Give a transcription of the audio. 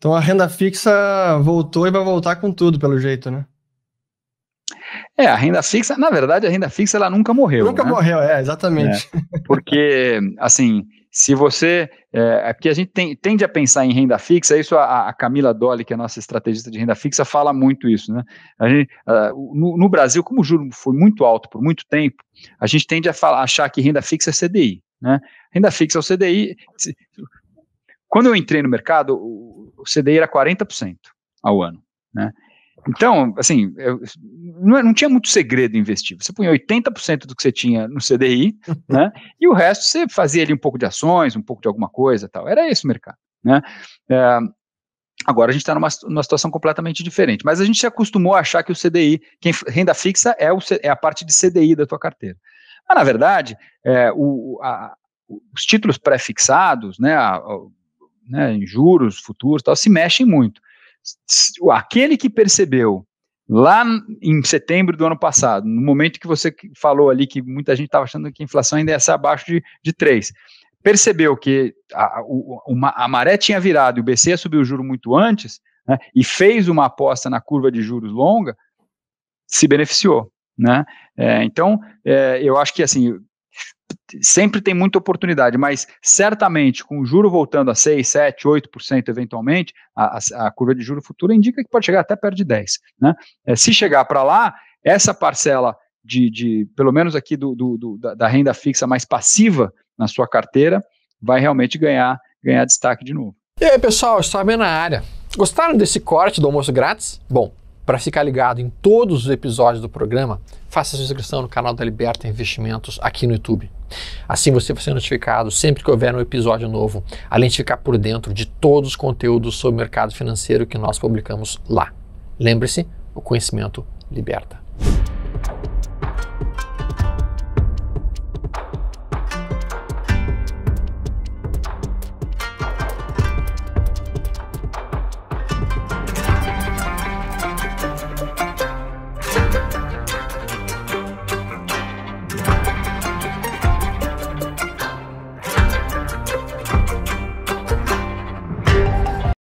Então a renda fixa voltou e vai voltar com tudo, pelo jeito, né? É, a renda fixa, na verdade, a renda fixa ela nunca morreu. Nunca né? morreu, é, exatamente. É, porque, assim, se você. É, é porque a gente tem, tende a pensar em renda fixa, isso a, a Camila Dolly, que é nossa estrategista de renda fixa, fala muito isso, né? A gente, no, no, Brasil, como o juro foi muito alto por muito tempo, a gente tende a falar, achar que renda fixa é CDI, né? Renda fixa é o CDI. Quando eu entrei no mercado, o CDI era 40% ao ano, né? Então, assim, eu, não, é, não, tinha muito segredo investir. Você punha 80% do que você tinha no CDI, né? E o resto você fazia ali um pouco de ações, um pouco de alguma coisa tal. Era esse o mercado, né? É, agora a gente está numa, numa, situação completamente diferente. Mas a gente se acostumou a achar que o CDI, que renda fixa é, o, é a parte de CDI da tua carteira. Mas, na verdade, é, o, a, os títulos pré-fixados, né, a, a, né, em juros futuros, tal, se mexem muito. Aquele que percebeu lá em setembro do ano passado, no momento que você falou ali que muita gente estava achando que a inflação ainda ia ser abaixo de, de 3, percebeu que a, o, uma, a maré tinha virado e o BC subiu o juro muito antes, né, e fez uma aposta na curva de juros longa, se beneficiou. Né? É, então, é, eu acho que assim, sempre tem muita oportunidade, mas certamente com o juro voltando a 6, 7, 8% eventualmente, a, a, a curva de juro futura indica que pode chegar até perto de 10. Né? É, se chegar para lá, essa parcela de, de pelo menos aqui do, do, do da, da, renda fixa mais passiva na sua carteira, vai realmente ganhar, ganhar destaque de novo. E aí, pessoal, Estou bem na área. Gostaram desse corte do almoço grátis? Bom, para ficar ligado em todos os episódios do programa, faça sua inscrição no canal da Liberta Investimentos aqui no YouTube. Assim você vai ser notificado sempre que houver um episódio novo, além de ficar por dentro de todos os conteúdos sobre o mercado financeiro que nós publicamos lá. Lembre-se, o conhecimento liberta.